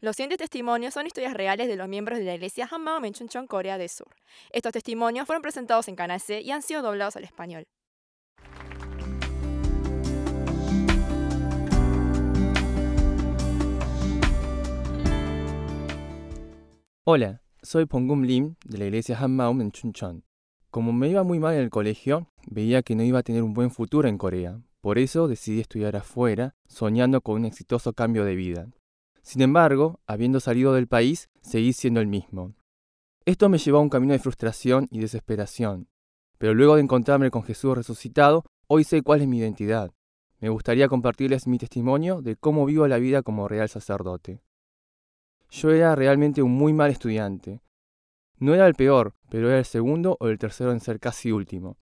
Los siguientes testimonios son historias reales de los miembros de la iglesia Hanmaum en Chuncheon, Corea del Sur. Estos testimonios fueron presentados en C y han sido doblados al español. Hola, soy Pongum Lim de la iglesia Hanmaum en Chuncheon. Como me iba muy mal en el colegio, veía que no iba a tener un buen futuro en Corea. Por eso decidí estudiar afuera, soñando con un exitoso cambio de vida. Sin embargo, habiendo salido del país, seguí siendo el mismo. Esto me llevó a un camino de frustración y desesperación. Pero luego de encontrarme con Jesús resucitado, hoy sé cuál es mi identidad. Me gustaría compartirles mi testimonio de cómo vivo la vida como real sacerdote. Yo era realmente un muy mal estudiante. No era el peor, pero era el segundo o el tercero en ser casi último.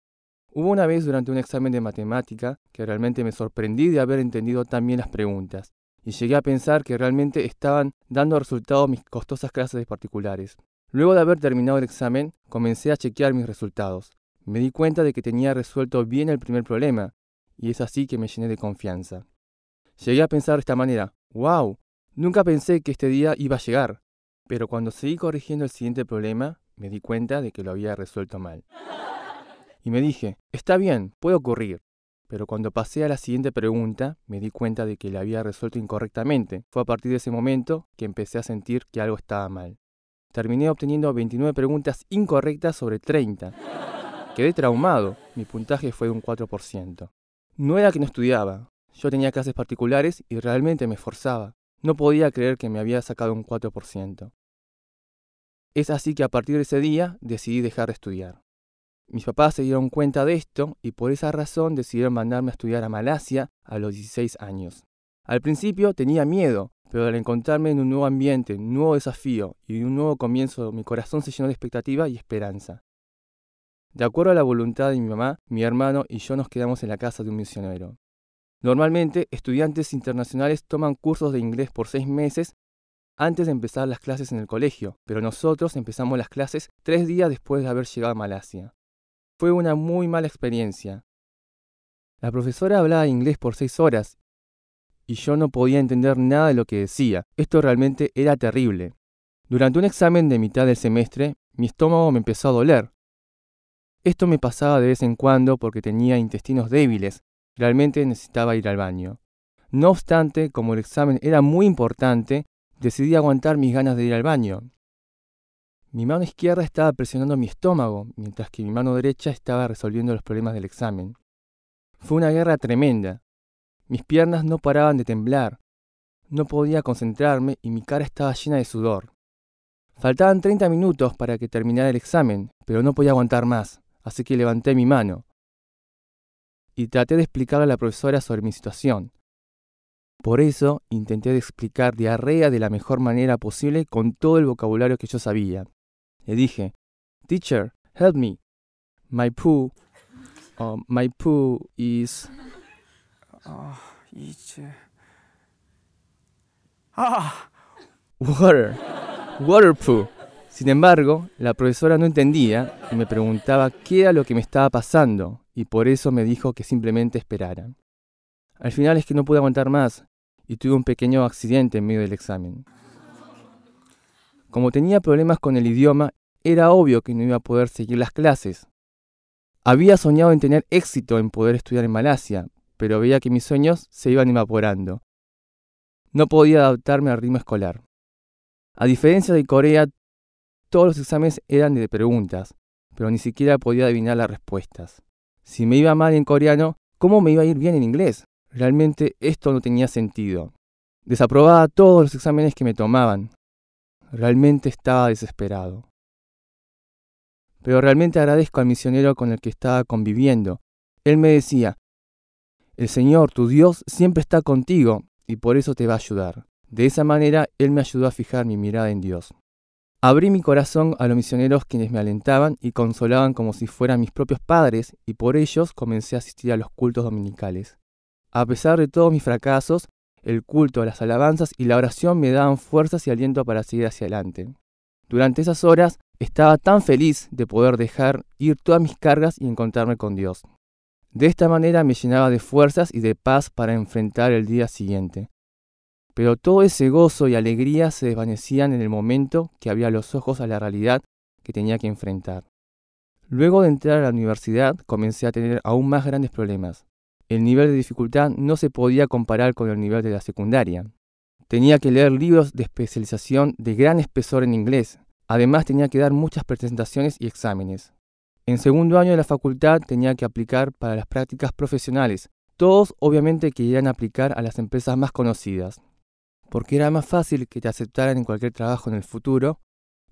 Hubo una vez durante un examen de matemática que realmente me sorprendí de haber entendido tan bien las preguntas, y llegué a pensar que realmente estaban dando resultados mis costosas clases particulares. Luego de haber terminado el examen, comencé a chequear mis resultados. Me di cuenta de que tenía resuelto bien el primer problema, y es así que me llené de confianza. Llegué a pensar de esta manera, wow, nunca pensé que este día iba a llegar, pero cuando seguí corrigiendo el siguiente problema, me di cuenta de que lo había resuelto mal. Y me dije, está bien, puede ocurrir, pero cuando pasé a la siguiente pregunta me di cuenta de que la había resuelto incorrectamente. Fue a partir de ese momento que empecé a sentir que algo estaba mal. Terminé obteniendo 29 preguntas incorrectas sobre 30. Quedé traumado, mi puntaje fue de un 4%. No era que no estudiaba, yo tenía clases particulares y realmente me esforzaba. No podía creer que me había sacado un 4%. Es así que a partir de ese día decidí dejar de estudiar. Mis papás se dieron cuenta de esto y por esa razón decidieron mandarme a estudiar a Malasia a los 16 años. Al principio tenía miedo, pero al encontrarme en un nuevo ambiente, un nuevo desafío y un nuevo comienzo, mi corazón se llenó de expectativa y esperanza. De acuerdo a la voluntad de mi mamá, mi hermano y yo nos quedamos en la casa de un misionero. Normalmente, estudiantes internacionales toman cursos de inglés por seis meses antes de empezar las clases en el colegio, pero nosotros empezamos las clases tres días después de haber llegado a Malasia. Fue una muy mala experiencia. La profesora hablaba inglés por seis horas y yo no podía entender nada de lo que decía. Esto realmente era terrible. Durante un examen de mitad del semestre, mi estómago me empezó a doler. Esto me pasaba de vez en cuando porque tenía intestinos débiles. Realmente necesitaba ir al baño. No obstante, como el examen era muy importante, decidí aguantar mis ganas de ir al baño. Mi mano izquierda estaba presionando mi estómago, mientras que mi mano derecha estaba resolviendo los problemas del examen. Fue una guerra tremenda. Mis piernas no paraban de temblar. No podía concentrarme y mi cara estaba llena de sudor. Faltaban 30 minutos para que terminara el examen, pero no podía aguantar más, así que levanté mi mano. Y traté de explicarle a la profesora sobre mi situación. Por eso intenté explicar diarrea de la mejor manera posible con todo el vocabulario que yo sabía. Le dije, Teacher, help me. My poo, um, my poo is. Ah, ah, water, water poo. Sin embargo, la profesora no entendía y me preguntaba qué era lo que me estaba pasando, y por eso me dijo que simplemente esperara. Al final es que no pude aguantar más y tuve un pequeño accidente en medio del examen. Como tenía problemas con el idioma, era obvio que no iba a poder seguir las clases. Había soñado en tener éxito en poder estudiar en Malasia, pero veía que mis sueños se iban evaporando. No podía adaptarme al ritmo escolar. A diferencia de Corea, todos los exámenes eran de preguntas, pero ni siquiera podía adivinar las respuestas. Si me iba mal en coreano, ¿cómo me iba a ir bien en inglés? Realmente esto no tenía sentido. Desaprobaba todos los exámenes que me tomaban, Realmente estaba desesperado. Pero realmente agradezco al misionero con el que estaba conviviendo. Él me decía, el Señor, tu Dios, siempre está contigo y por eso te va a ayudar. De esa manera, Él me ayudó a fijar mi mirada en Dios. Abrí mi corazón a los misioneros quienes me alentaban y consolaban como si fueran mis propios padres y por ellos comencé a asistir a los cultos dominicales. A pesar de todos mis fracasos, el culto, las alabanzas y la oración me daban fuerzas y aliento para seguir hacia adelante. Durante esas horas estaba tan feliz de poder dejar ir todas mis cargas y encontrarme con Dios. De esta manera me llenaba de fuerzas y de paz para enfrentar el día siguiente. Pero todo ese gozo y alegría se desvanecían en el momento que abría los ojos a la realidad que tenía que enfrentar. Luego de entrar a la universidad comencé a tener aún más grandes problemas. El nivel de dificultad no se podía comparar con el nivel de la secundaria. Tenía que leer libros de especialización de gran espesor en inglés. Además tenía que dar muchas presentaciones y exámenes. En segundo año de la facultad tenía que aplicar para las prácticas profesionales. Todos obviamente querían aplicar a las empresas más conocidas, porque era más fácil que te aceptaran en cualquier trabajo en el futuro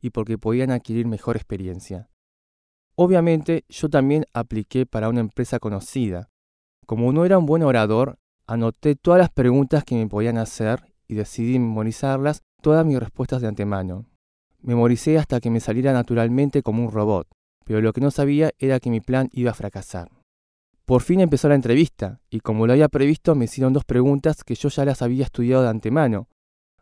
y porque podían adquirir mejor experiencia. Obviamente yo también apliqué para una empresa conocida, como no era un buen orador, anoté todas las preguntas que me podían hacer y decidí memorizarlas todas mis respuestas de antemano. Memoricé hasta que me saliera naturalmente como un robot, pero lo que no sabía era que mi plan iba a fracasar. Por fin empezó la entrevista, y como lo había previsto me hicieron dos preguntas que yo ya las había estudiado de antemano.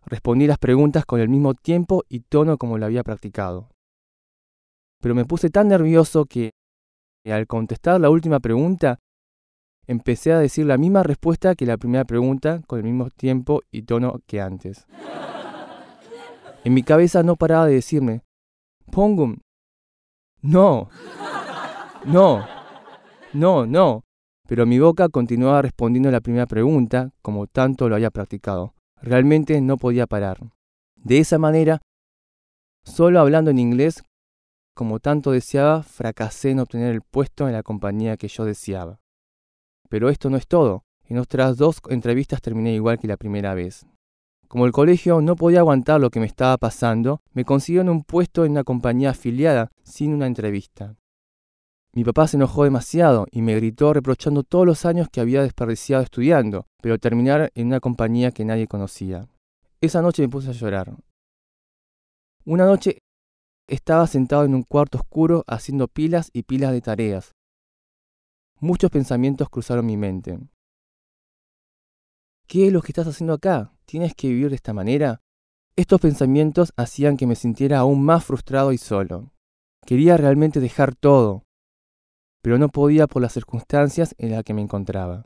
Respondí las preguntas con el mismo tiempo y tono como lo había practicado. Pero me puse tan nervioso que, al contestar la última pregunta, empecé a decir la misma respuesta que la primera pregunta con el mismo tiempo y tono que antes. En mi cabeza no paraba de decirme, Pongum, no, no, no, no. Pero mi boca continuaba respondiendo la primera pregunta como tanto lo había practicado. Realmente no podía parar. De esa manera, solo hablando en inglés, como tanto deseaba, fracasé en obtener el puesto en la compañía que yo deseaba. Pero esto no es todo. En otras dos entrevistas terminé igual que la primera vez. Como el colegio no podía aguantar lo que me estaba pasando, me consiguieron un puesto en una compañía afiliada sin una entrevista. Mi papá se enojó demasiado y me gritó reprochando todos los años que había desperdiciado estudiando, pero terminar en una compañía que nadie conocía. Esa noche me puse a llorar. Una noche estaba sentado en un cuarto oscuro haciendo pilas y pilas de tareas, Muchos pensamientos cruzaron mi mente. ¿Qué es lo que estás haciendo acá? ¿Tienes que vivir de esta manera? Estos pensamientos hacían que me sintiera aún más frustrado y solo. Quería realmente dejar todo, pero no podía por las circunstancias en las que me encontraba.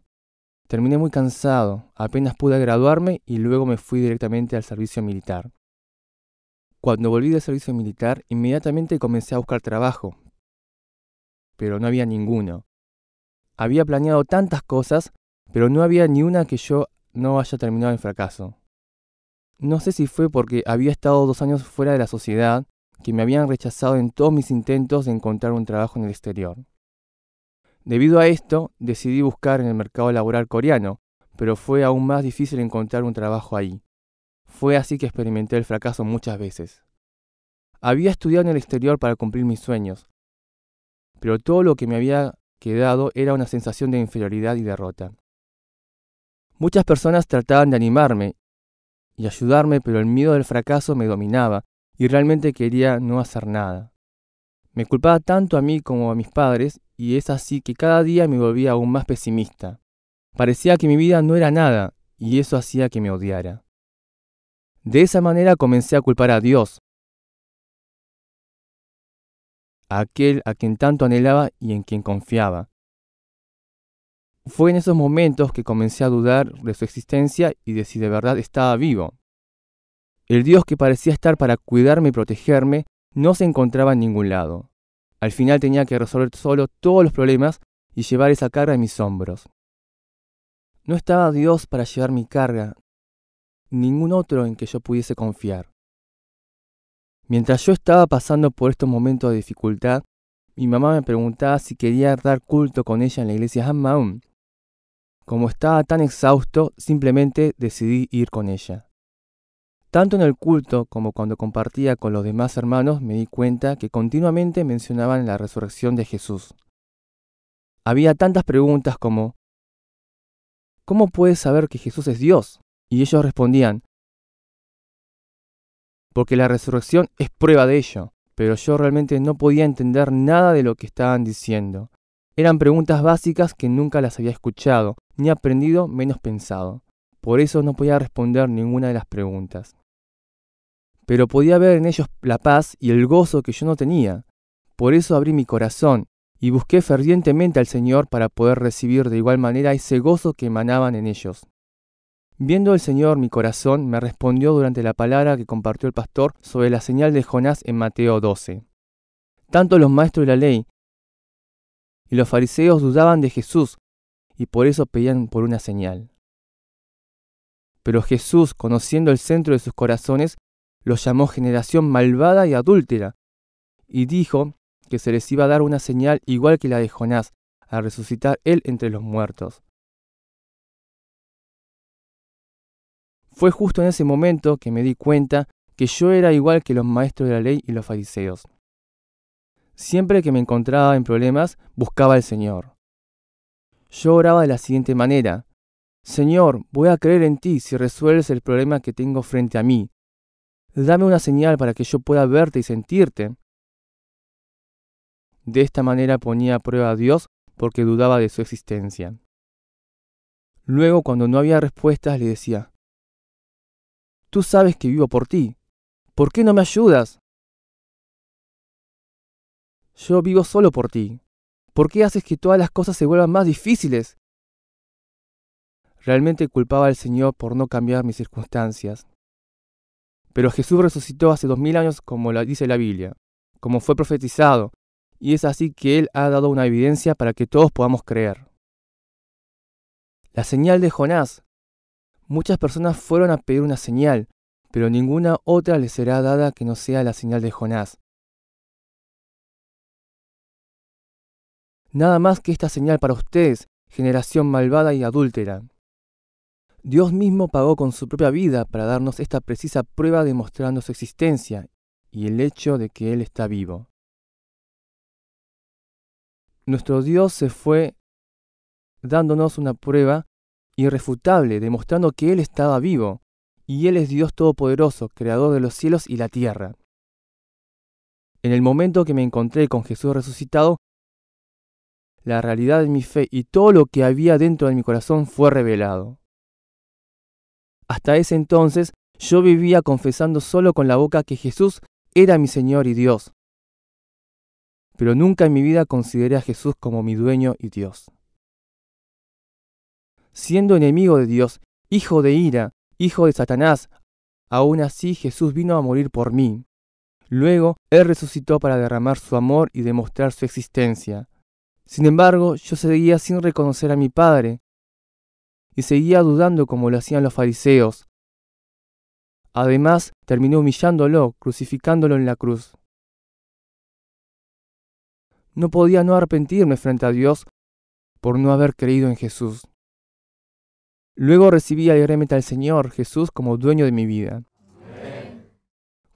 Terminé muy cansado, apenas pude graduarme y luego me fui directamente al servicio militar. Cuando volví del servicio militar, inmediatamente comencé a buscar trabajo, pero no había ninguno había planeado tantas cosas, pero no había ni una que yo no haya terminado en fracaso. No sé si fue porque había estado dos años fuera de la sociedad, que me habían rechazado en todos mis intentos de encontrar un trabajo en el exterior. Debido a esto, decidí buscar en el mercado laboral coreano, pero fue aún más difícil encontrar un trabajo ahí. Fue así que experimenté el fracaso muchas veces. Había estudiado en el exterior para cumplir mis sueños, pero todo lo que me había quedado era una sensación de inferioridad y derrota. Muchas personas trataban de animarme y ayudarme, pero el miedo del fracaso me dominaba y realmente quería no hacer nada. Me culpaba tanto a mí como a mis padres y es así que cada día me volvía aún más pesimista. Parecía que mi vida no era nada y eso hacía que me odiara. De esa manera comencé a culpar a Dios, a aquel a quien tanto anhelaba y en quien confiaba. Fue en esos momentos que comencé a dudar de su existencia y de si de verdad estaba vivo. El Dios que parecía estar para cuidarme y protegerme no se encontraba en ningún lado. Al final tenía que resolver solo todos los problemas y llevar esa carga en mis hombros. No estaba Dios para llevar mi carga, ningún otro en que yo pudiese confiar. Mientras yo estaba pasando por estos momentos de dificultad, mi mamá me preguntaba si quería dar culto con ella en la iglesia Hammaun. Como estaba tan exhausto, simplemente decidí ir con ella. Tanto en el culto como cuando compartía con los demás hermanos me di cuenta que continuamente mencionaban la resurrección de Jesús. Había tantas preguntas como ¿Cómo puedes saber que Jesús es Dios? Y ellos respondían, porque la resurrección es prueba de ello. Pero yo realmente no podía entender nada de lo que estaban diciendo. Eran preguntas básicas que nunca las había escuchado, ni aprendido, menos pensado. Por eso no podía responder ninguna de las preguntas. Pero podía ver en ellos la paz y el gozo que yo no tenía. Por eso abrí mi corazón y busqué fervientemente al Señor para poder recibir de igual manera ese gozo que emanaban en ellos. Viendo el Señor mi corazón, me respondió durante la palabra que compartió el pastor sobre la señal de Jonás en Mateo 12. Tanto los maestros de la ley y los fariseos dudaban de Jesús y por eso pedían por una señal. Pero Jesús, conociendo el centro de sus corazones, los llamó generación malvada y adúltera y dijo que se les iba a dar una señal igual que la de Jonás, a resucitar él entre los muertos. Fue justo en ese momento que me di cuenta que yo era igual que los maestros de la ley y los fariseos. Siempre que me encontraba en problemas, buscaba al Señor. Yo oraba de la siguiente manera. Señor, voy a creer en ti si resuelves el problema que tengo frente a mí. Dame una señal para que yo pueda verte y sentirte. De esta manera ponía a prueba a Dios porque dudaba de su existencia. Luego, cuando no había respuestas, le decía, Tú sabes que vivo por ti. ¿Por qué no me ayudas? Yo vivo solo por ti. ¿Por qué haces que todas las cosas se vuelvan más difíciles? Realmente culpaba al Señor por no cambiar mis circunstancias. Pero Jesús resucitó hace dos mil años como lo dice la Biblia, como fue profetizado, y es así que Él ha dado una evidencia para que todos podamos creer. La señal de Jonás Muchas personas fueron a pedir una señal, pero ninguna otra les será dada que no sea la señal de Jonás. Nada más que esta señal para ustedes, generación malvada y adúltera. Dios mismo pagó con su propia vida para darnos esta precisa prueba demostrando su existencia y el hecho de que Él está vivo. Nuestro Dios se fue dándonos una prueba irrefutable, demostrando que Él estaba vivo, y Él es Dios Todopoderoso, Creador de los cielos y la tierra. En el momento que me encontré con Jesús resucitado, la realidad de mi fe y todo lo que había dentro de mi corazón fue revelado. Hasta ese entonces yo vivía confesando solo con la boca que Jesús era mi Señor y Dios, pero nunca en mi vida consideré a Jesús como mi dueño y Dios siendo enemigo de Dios, hijo de ira, hijo de Satanás, aún así Jesús vino a morir por mí. Luego, Él resucitó para derramar su amor y demostrar su existencia. Sin embargo, yo seguía sin reconocer a mi Padre, y seguía dudando como lo hacían los fariseos. Además, terminé humillándolo, crucificándolo en la cruz. No podía no arrepentirme frente a Dios por no haber creído en Jesús. Luego recibí alegremente al Señor Jesús como dueño de mi vida.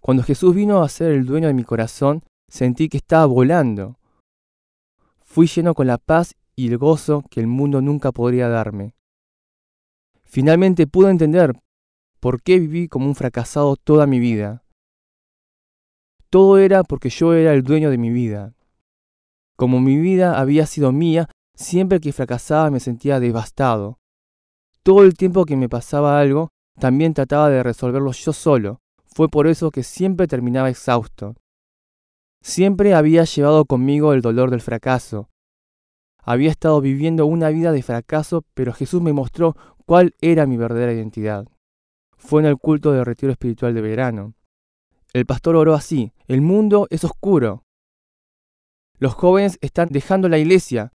Cuando Jesús vino a ser el dueño de mi corazón, sentí que estaba volando. Fui lleno con la paz y el gozo que el mundo nunca podría darme. Finalmente pude entender por qué viví como un fracasado toda mi vida. Todo era porque yo era el dueño de mi vida. Como mi vida había sido mía, siempre que fracasaba me sentía devastado, todo el tiempo que me pasaba algo, también trataba de resolverlo yo solo. Fue por eso que siempre terminaba exhausto. Siempre había llevado conmigo el dolor del fracaso. Había estado viviendo una vida de fracaso, pero Jesús me mostró cuál era mi verdadera identidad. Fue en el culto del retiro espiritual de verano. El pastor oró así, el mundo es oscuro. Los jóvenes están dejando la iglesia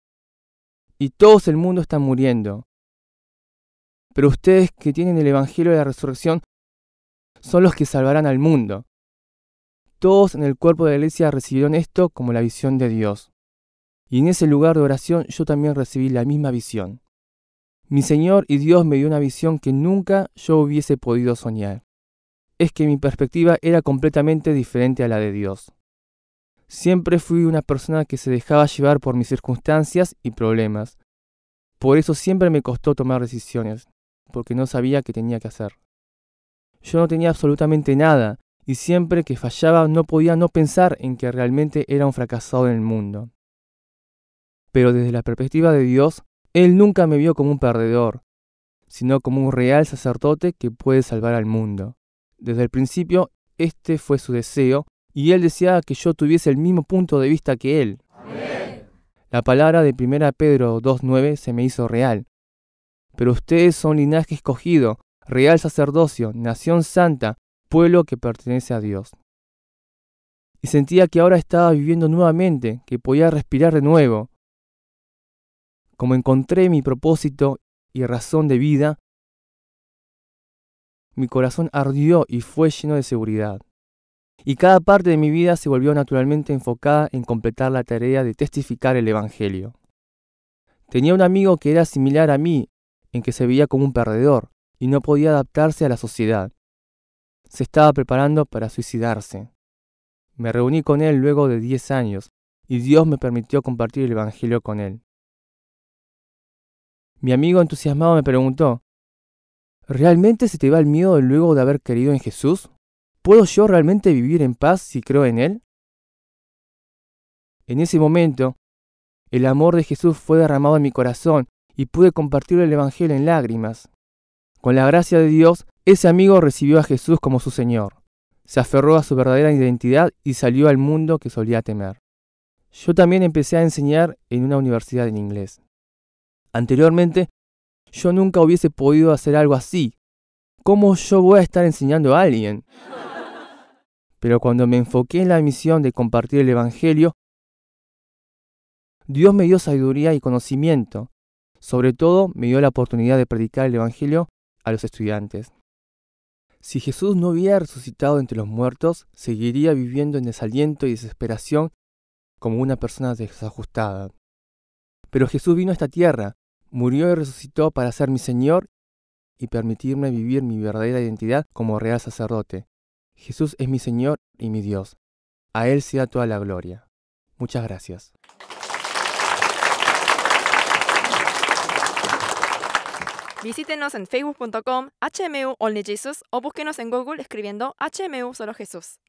y todos el mundo está muriendo pero ustedes que tienen el Evangelio de la Resurrección son los que salvarán al mundo. Todos en el cuerpo de la iglesia recibieron esto como la visión de Dios. Y en ese lugar de oración yo también recibí la misma visión. Mi Señor y Dios me dio una visión que nunca yo hubiese podido soñar. Es que mi perspectiva era completamente diferente a la de Dios. Siempre fui una persona que se dejaba llevar por mis circunstancias y problemas. Por eso siempre me costó tomar decisiones porque no sabía qué tenía que hacer. Yo no tenía absolutamente nada, y siempre que fallaba no podía no pensar en que realmente era un fracasado en el mundo. Pero desde la perspectiva de Dios, Él nunca me vio como un perdedor, sino como un real sacerdote que puede salvar al mundo. Desde el principio, este fue su deseo, y Él deseaba que yo tuviese el mismo punto de vista que Él. La palabra de 1 Pedro 2.9 se me hizo real, pero ustedes son linaje escogido, real sacerdocio, nación santa, pueblo que pertenece a Dios. Y sentía que ahora estaba viviendo nuevamente, que podía respirar de nuevo. Como encontré mi propósito y razón de vida, mi corazón ardió y fue lleno de seguridad. Y cada parte de mi vida se volvió naturalmente enfocada en completar la tarea de testificar el Evangelio. Tenía un amigo que era similar a mí en que se veía como un perdedor y no podía adaptarse a la sociedad. Se estaba preparando para suicidarse. Me reuní con él luego de 10 años y Dios me permitió compartir el Evangelio con él. Mi amigo entusiasmado me preguntó, ¿realmente se te va el miedo luego de haber creído en Jesús? ¿Puedo yo realmente vivir en paz si creo en Él? En ese momento, el amor de Jesús fue derramado en mi corazón y pude compartir el Evangelio en lágrimas. Con la gracia de Dios, ese amigo recibió a Jesús como su Señor, se aferró a su verdadera identidad y salió al mundo que solía temer. Yo también empecé a enseñar en una universidad en inglés. Anteriormente, yo nunca hubiese podido hacer algo así. ¿Cómo yo voy a estar enseñando a alguien? Pero cuando me enfoqué en la misión de compartir el Evangelio, Dios me dio sabiduría y conocimiento sobre todo me dio la oportunidad de predicar el Evangelio a los estudiantes. Si Jesús no hubiera resucitado entre los muertos, seguiría viviendo en desaliento y desesperación como una persona desajustada. Pero Jesús vino a esta tierra, murió y resucitó para ser mi Señor y permitirme vivir mi verdadera identidad como real sacerdote. Jesús es mi Señor y mi Dios. A Él sea toda la gloria. Muchas gracias. Visítenos en facebook.com HMU Only Jesus o búsquenos en Google escribiendo HMU Solo Jesús.